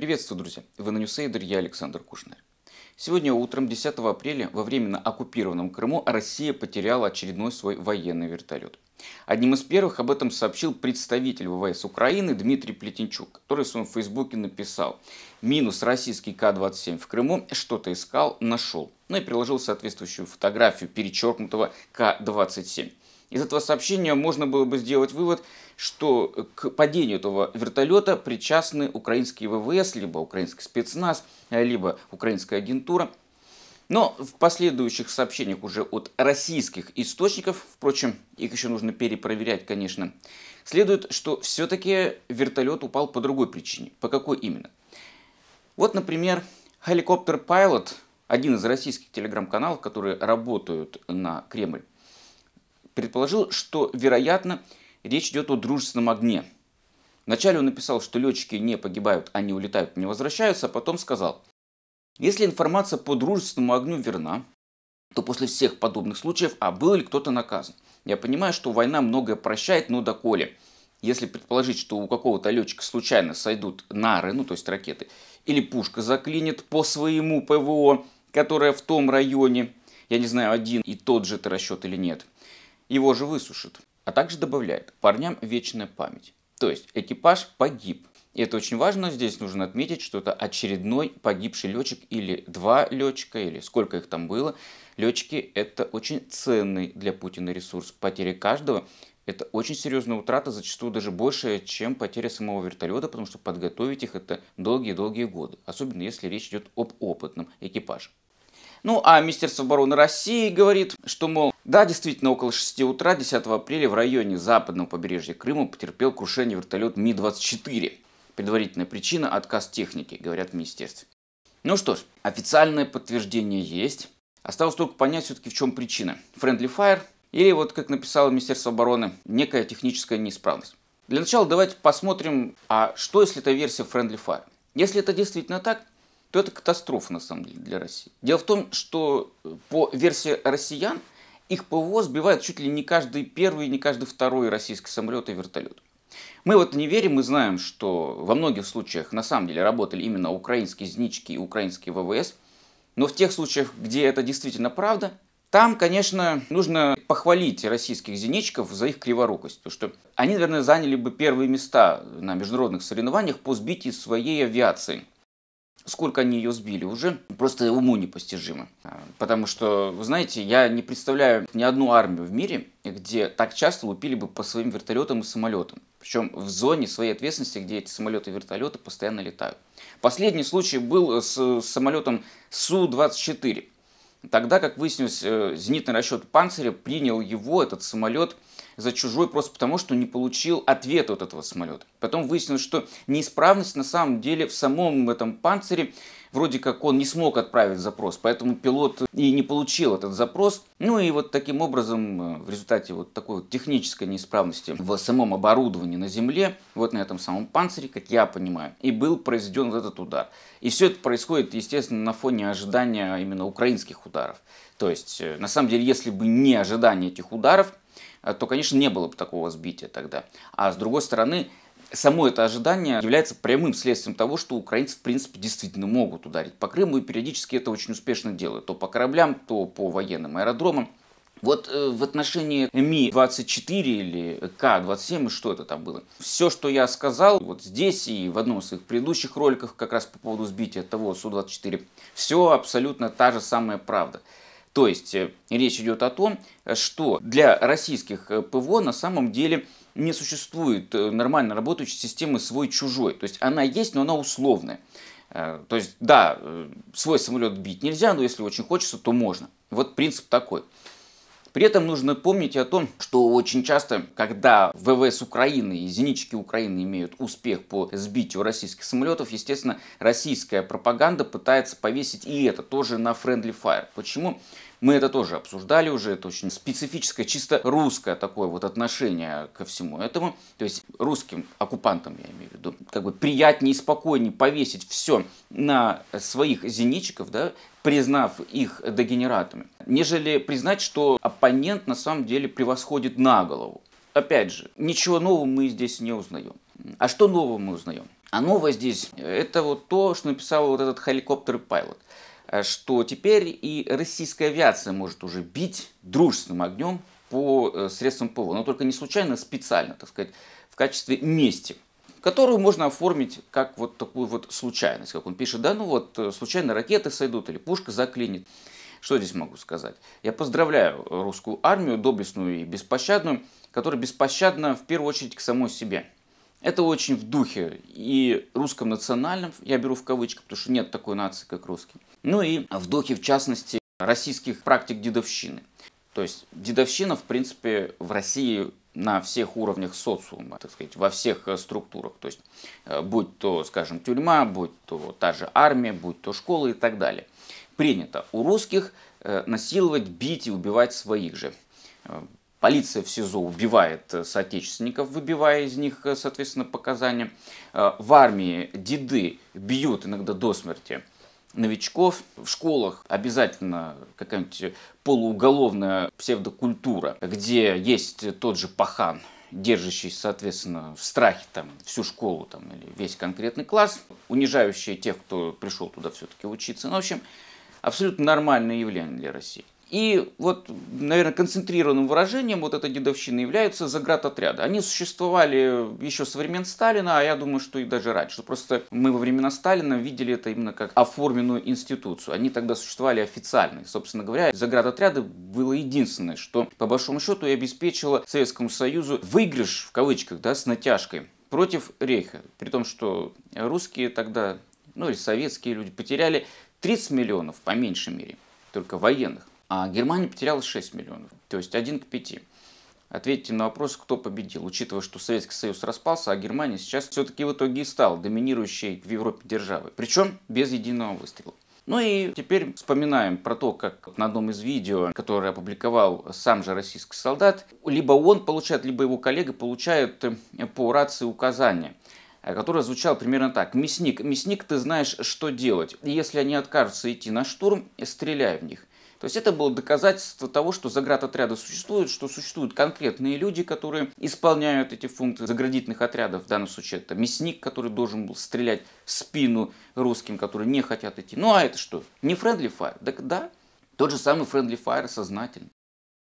Приветствую, друзья! Вы на Ньюсейдер, я Александр Кушнер. Сегодня утром 10 апреля во временно оккупированном Крыму Россия потеряла очередной свой военный вертолет. Одним из первых об этом сообщил представитель ВВС Украины Дмитрий Плетенчук, который в своем фейсбуке написал «Минус российский К-27 в Крыму, что-то искал, нашел». Ну и приложил соответствующую фотографию перечеркнутого К-27. Из этого сообщения можно было бы сделать вывод, что к падению этого вертолета причастны украинские ВВС, либо украинский спецназ, либо украинская агентура. Но в последующих сообщениях уже от российских источников, впрочем, их еще нужно перепроверять, конечно, следует, что все-таки вертолет упал по другой причине. По какой именно? Вот, например, Helicopter Pilot, один из российских телеграм-каналов, которые работают на Кремль, предположил, что, вероятно, речь идет о дружественном огне. Вначале он написал, что летчики не погибают, они улетают, не возвращаются, а потом сказал, если информация по дружественному огню верна, то после всех подобных случаев, а был ли кто-то наказан? Я понимаю, что война многое прощает, но доколе. Если предположить, что у какого-то летчика случайно сойдут нары, ну то есть ракеты, или пушка заклинит по своему ПВО, которая в том районе, я не знаю, один и тот же это расчет или нет – его же высушат. А также добавляет, парням вечная память. То есть экипаж погиб. И это очень важно, здесь нужно отметить, что это очередной погибший летчик или два летчика, или сколько их там было. Летчики – это очень ценный для Путина ресурс. Потеря каждого – это очень серьезная утрата, зачастую даже больше, чем потеря самого вертолета, потому что подготовить их – это долгие-долгие годы, особенно если речь идет об опытном экипаже. Ну а Министерство обороны России говорит, что, мол, да, действительно, около 6 утра 10 апреля в районе западного побережья Крыма потерпел крушение вертолет Ми-24. Предварительная причина – отказ техники, говорят в министерстве. Ну что ж, официальное подтверждение есть. Осталось только понять все-таки в чем причина. Friendly Fire или, вот как написало Министерство обороны, некая техническая неисправность. Для начала давайте посмотрим, а что если это версия Friendly Fire? Если это действительно так, то это катастрофа на самом деле для России. Дело в том, что э, по версии россиян – их ПВО сбивают чуть ли не каждый первый, не каждый второй российский самолет и вертолет. Мы вот не верим, мы знаем, что во многих случаях на самом деле работали именно украинские ЗНИЧки и украинские ВВС, но в тех случаях, где это действительно правда, там, конечно, нужно похвалить российских зенитчиков за их криворукость, потому что они, наверное, заняли бы первые места на международных соревнованиях по сбитию своей авиации – сколько они ее сбили уже, просто уму непостижимо. А, потому что, вы знаете, я не представляю ни одну армию в мире, где так часто лупили бы по своим вертолетам и самолетам. Причем в зоне своей ответственности, где эти самолеты и вертолеты постоянно летают. Последний случай был с самолетом Су-24. Тогда, как выяснилось, э, зенитный расчет «Панциря» принял его, этот самолет – за чужой просто потому, что не получил ответа от этого самолета. Потом выяснилось, что неисправность на самом деле в самом этом панцире вроде как он не смог отправить запрос, поэтому пилот и не получил этот запрос. Ну и вот таким образом, э, в результате вот такой вот технической неисправности в самом оборудовании на Земле, вот на этом самом панцире, как я понимаю, и был произведен вот этот удар. И все это происходит, естественно, на фоне ожидания именно украинских ударов. То есть, э, на самом деле, если бы не ожидание этих ударов, Э, то, конечно, не было бы такого сбития тогда. А с другой стороны, само это ожидание является прямым следствием того, что украинцы, в принципе, действительно могут ударить по Крыму, и периодически это очень успешно делают. То по кораблям, то по военным аэродромам. Вот э, в отношении Ми-24 или К-27, что это там было, все, что я сказал вот здесь и в одном из своих предыдущих роликах как раз по поводу сбития того Су-24, все абсолютно та же самая правда. То есть э, речь идет о том, что для российских э, ПВО на самом деле не существует э, нормально работающей системы свой-чужой. То есть она есть, но она условная. То есть, да, свой самолет бить нельзя, но если очень хочется, то можно. Вот принцип такой. При этом нужно помнить о том, что очень часто, когда ВВС Украины и зенитчики Украины имеют успех по сбитию российских самолетов, естественно, российская пропаганда пытается повесить и это тоже на friendly fire. Почему? Мы это тоже обсуждали уже, это очень специфическое, чисто русское такое вот отношение ко всему этому. То есть русским оккупантам, я имею в виду, как бы приятнее и спокойнее повесить все на своих зенитчиков, да, признав их дегенератами, нежели признать, что оппонент на самом деле превосходит на голову. Опять же, ничего нового мы здесь не узнаем. А что нового мы узнаем? А новое здесь – это вот то, что написал вот этот Helicopter Pilot – Э, что теперь и российская авиация может уже бить дружественным огнем по э, средствам ПВО, но только не случайно, а специально, так сказать, в качестве мести которую можно оформить как вот такую вот случайность, как он пишет, да, ну вот э, случайно ракеты сойдут или пушка заклинит. Что здесь могу сказать? Я поздравляю русскую армию, доблестную и беспощадную, которая беспощадна в первую очередь к самой себе. Это очень в духе и русском национальном, я беру в кавычках, потому что нет такой нации, как русский, ну и в в частности, российских практик дедовщины. То есть дедовщина, в принципе, в России на всех уровнях социума, так сказать, во всех э, структурах. То есть, э, будь то, скажем, тюрьма, будь то та же армия, будь то школа и так далее. Принято у русских э, насиловать, бить и убивать своих же. Полиция в СИЗО убивает соотечественников, выбивая из них, соответственно, показания. В армии деды бьют иногда до смерти новичков. В школах обязательно какая-нибудь полууголовная псевдокультура, где есть тот же пахан, держащий, соответственно, в страхе там всю школу там или весь конкретный класс, унижающий тех, кто пришел туда все-таки учиться. Ну, в общем, абсолютно нормальное явление для России. И вот, наверное, концентрированным выражением вот этой дедовщины являются заградотряды. Они существовали еще со времен Сталина, а я думаю, что и даже раньше. Просто мы во времена Сталина видели это именно как оформленную институцию. Они тогда существовали официально. И, собственно говоря, заградотряды было единственное, что по большому счету и обеспечило Советскому Союзу выигрыш, в кавычках, да, с натяжкой против Рейха. При том, что русские тогда, ну или советские люди, потеряли 30 миллионов, по меньшей мере, только военных а Германия потеряла 6 миллионов, то есть 1 к 5. Ответьте на вопрос, кто победил, учитывая, что Советский Союз распался, а Германия сейчас все-таки в итоге стала доминирующей в Европе державой, причем без единого выстрела. Ну и теперь вспоминаем про то, как на одном из видео, которое опубликовал сам же российский солдат, либо он получает, либо его коллега получает э, по рации указания э, которое звучало примерно так. «Мясник, мясник, ты знаешь, что делать. Если они откажутся идти на штурм, стреляй в них. То есть это было доказательство того, что заградотряды существуют, что существуют конкретные люди, которые исполняют эти функции заградительных отрядов. В данном случае это мясник, который должен был стрелять в спину русским, которые не хотят идти. Ну а это что? Не friendly fire? Так да, тот же самый friendly fire сознательно.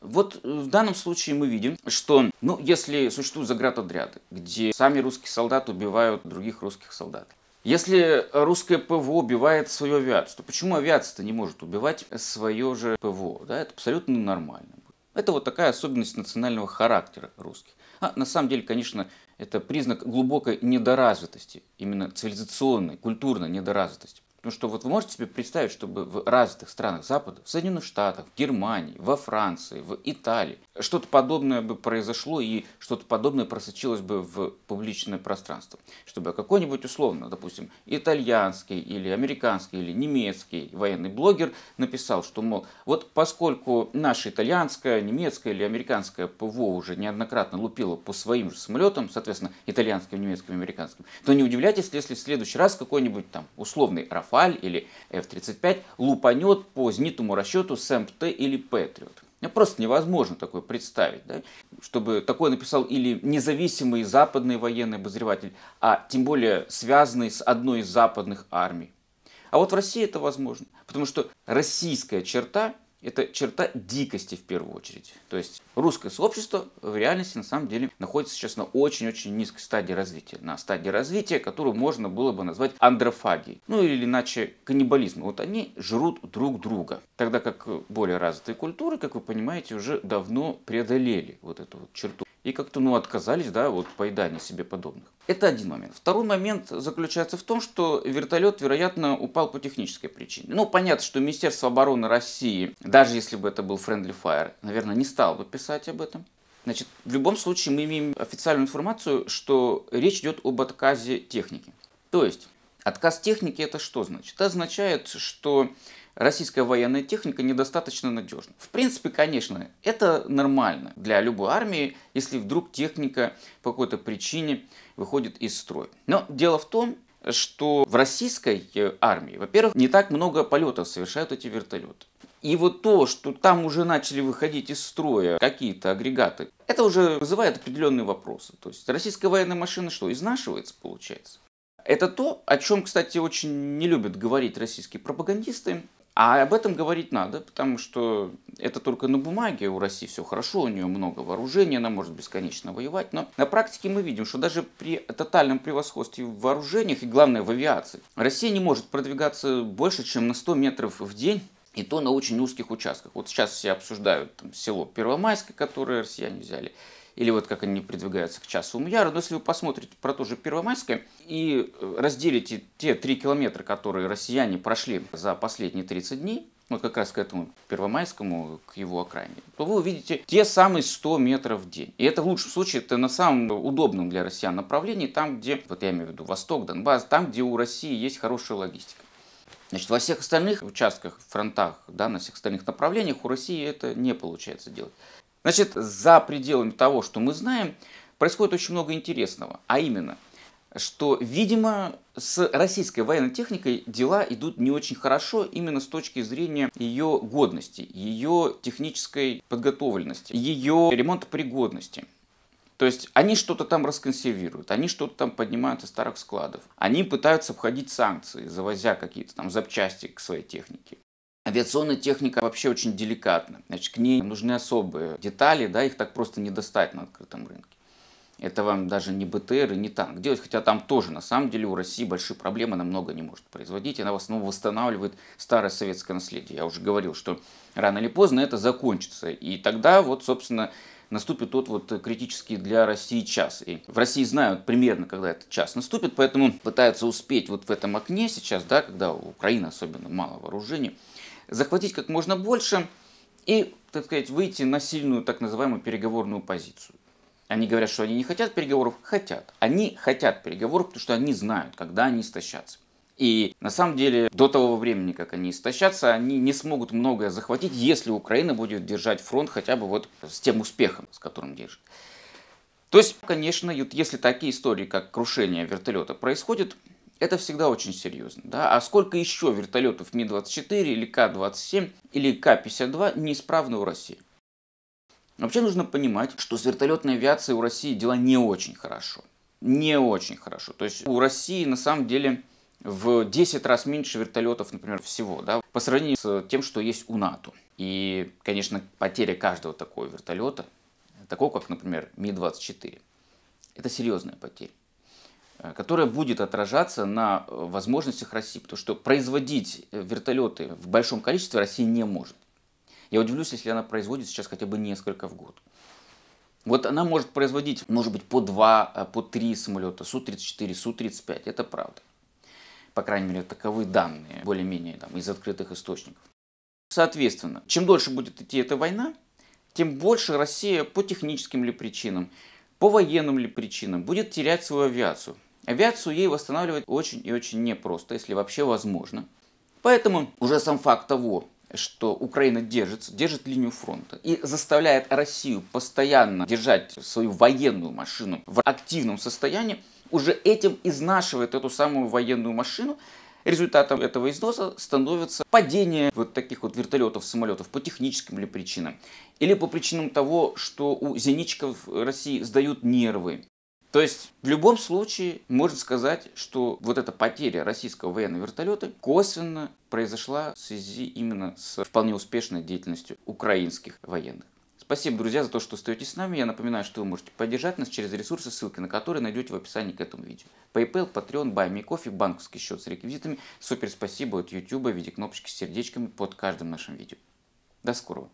Вот э, в данном случае мы видим, что, ну, если существуют заградотряды, где сами русские солдаты убивают других русских солдат, если русское ПВО убивает свое авиацию, то почему авиация-то не может убивать свое же ПВО? Да, это абсолютно нормально. Это вот такая особенность национального характера русских. А на самом деле, конечно, это признак глубокой недоразвитости, именно цивилизационной, культурной недоразвитости. Ну что вот вы можете себе представить, чтобы в развитых странах Запада, в Соединенных Штатах, в Германии, во Франции, в Италии, что-то подобное бы произошло и что-то подобное просочилось бы в публичное пространство. Чтобы какой-нибудь условно, допустим, итальянский или американский или немецкий военный блогер написал, что, мол, вот поскольку наша итальянская, немецкая или американская ПВО уже неоднократно лупила по своим же самолетам, соответственно, итальянским, немецким, американским, то не удивляйтесь, если в следующий раз какой-нибудь там условный Рафа Рафаль или F-35 лупанет по знитому расчету с или Патриот. Ну, просто невозможно такое представить, да? чтобы такое написал или независимый западный военный обозреватель, а тем более связанный с одной из западных армий. А вот в России это возможно, потому что российская черта это черта дикости в первую очередь. То есть русское сообщество в реальности на самом деле находится сейчас на очень-очень низкой стадии развития. На стадии развития, которую можно было бы назвать андрофагией. Ну или иначе каннибализм. Вот они жрут друг друга. Тогда как более развитые культуры, как вы понимаете, уже давно преодолели вот эту вот черту и как-то ну, отказались да, от поедания себе подобных. Это один момент. Второй момент заключается в том, что вертолет, вероятно, упал по технической причине. Ну, понятно, что Министерство обороны России, даже если бы это был Friendly Fire, наверное, не стал бы писать об этом. Значит, в любом случае мы имеем официальную информацию, что речь идет об отказе техники. То есть, отказ техники это что значит? Это означает, что российская военная техника недостаточно надежна. В принципе, конечно, это нормально для любой армии, если вдруг техника по какой-то причине выходит из строя. Но дело в том, что в российской э, армии, во-первых, не так много полетов совершают эти вертолеты. И вот то, что там уже начали выходить из строя какие-то агрегаты, это уже вызывает определенные вопросы. То есть российская военная машина что, изнашивается, получается? Это то, о чем, кстати, очень не любят говорить российские пропагандисты. А об этом говорить надо, потому что это только на бумаге у России все хорошо, у нее много вооружения, она может бесконечно воевать, но на практике мы видим, что даже при тотальном превосходстве в вооружениях и, главное, в авиации, Россия не может продвигаться больше, чем на 100 метров в день и то на очень узких участках. Вот сейчас все обсуждают там, село Первомайское, которое россияне взяли, или вот как они продвигаются к часовому яру. Но если вы посмотрите про то же Первомайское и э, разделите те три километра, которые россияне прошли за последние 30 дней, вот как раз к этому Первомайскому, к его окраине, то вы увидите те самые 100 метров в день. И это в лучшем случае это на самом удобном для россиян направлении, там где, вот я имею в виду Восток, Донбасс, там где у России есть хорошая логистика. Значит, во всех остальных участках, фронтах, да, на всех остальных направлениях у России это не получается делать. Значит, за пределами того, что мы знаем, происходит очень много интересного. А именно, что, видимо, с российской военной техникой дела идут не очень хорошо именно с точки зрения ее годности, ее технической подготовленности, ее ремонтопригодности. То есть они что-то там расконсервируют, они что-то там поднимают из старых складов, они пытаются обходить санкции, завозя какие-то там запчасти к своей технике. Авиационная техника вообще очень деликатна. Значит, к ней нужны особые детали, да, их так просто не достать на открытом рынке. Это вам даже не БТР и не танк делать, хотя там тоже, на самом деле, у России большие проблемы, она много не может производить, она в основном восстанавливает старое советское наследие. Я уже говорил, что рано или поздно это закончится, и тогда вот, собственно, наступит тот вот критический для России час. И в России знают примерно, когда этот час наступит, поэтому пытаются успеть вот в этом окне сейчас, да, когда у Украины особенно мало вооружений, захватить как можно больше и, так сказать, выйти на сильную так называемую переговорную позицию. Они говорят, что они не хотят переговоров, хотят. Они хотят переговоров, потому что они знают, когда они истощатся. И на самом деле до того времени, как они истощатся, они не смогут многое захватить, если Украина будет держать фронт хотя бы вот с тем успехом, с которым держит. То есть, конечно, если такие истории, как крушение вертолета происходят, это всегда очень серьезно. Да? А сколько еще вертолетов Ми-24 или К-27 или К-52 неисправны у России? Вообще нужно понимать, что с вертолетной авиацией у России дела не очень хорошо. Не очень хорошо. То есть у России на самом деле в 10 раз меньше вертолетов, например, всего, да, по сравнению с тем, что есть у НАТО. И, конечно, потеря каждого такого вертолета, такого как, например, Ми-24, это серьезная потеря. Э, которая будет отражаться на э, возможностях России, потому что производить э, вертолеты в большом количестве Россия не может. Я удивлюсь, если она производит сейчас хотя бы несколько в год. Вот она может производить, может быть, по два, по три самолета, Су-34, Су-35, это правда. По крайней мере, таковы данные, более-менее там, из открытых источников. Соответственно, чем дольше будет идти эта война, тем больше Россия по техническим ли причинам, по военным ли причинам будет терять свою авиацию. Авиацию ей восстанавливать очень и очень непросто, если вообще возможно. Поэтому уже сам факт того, что Украина держится, держит линию фронта и заставляет Россию постоянно держать свою военную машину в активном состоянии, уже этим изнашивает эту самую военную машину Результатом этого износа становится падение вот таких вот вертолетов, самолетов по техническим ли причинам. Или по причинам того, что у зенитчиков России сдают нервы. То есть в любом случае можно сказать, что вот эта потеря российского военного вертолета косвенно произошла в связи именно с вполне успешной деятельностью украинских военных. Спасибо, друзья, за то, что остаетесь с нами. Я напоминаю, что вы можете поддержать нас через ресурсы, ссылки на которые найдете в описании к этому видео. PayPal, Patreon, BuyMeCoffee, банковский счет с реквизитами. Супер спасибо от YouTube в виде кнопочки с сердечками под каждым нашим видео. До скорого!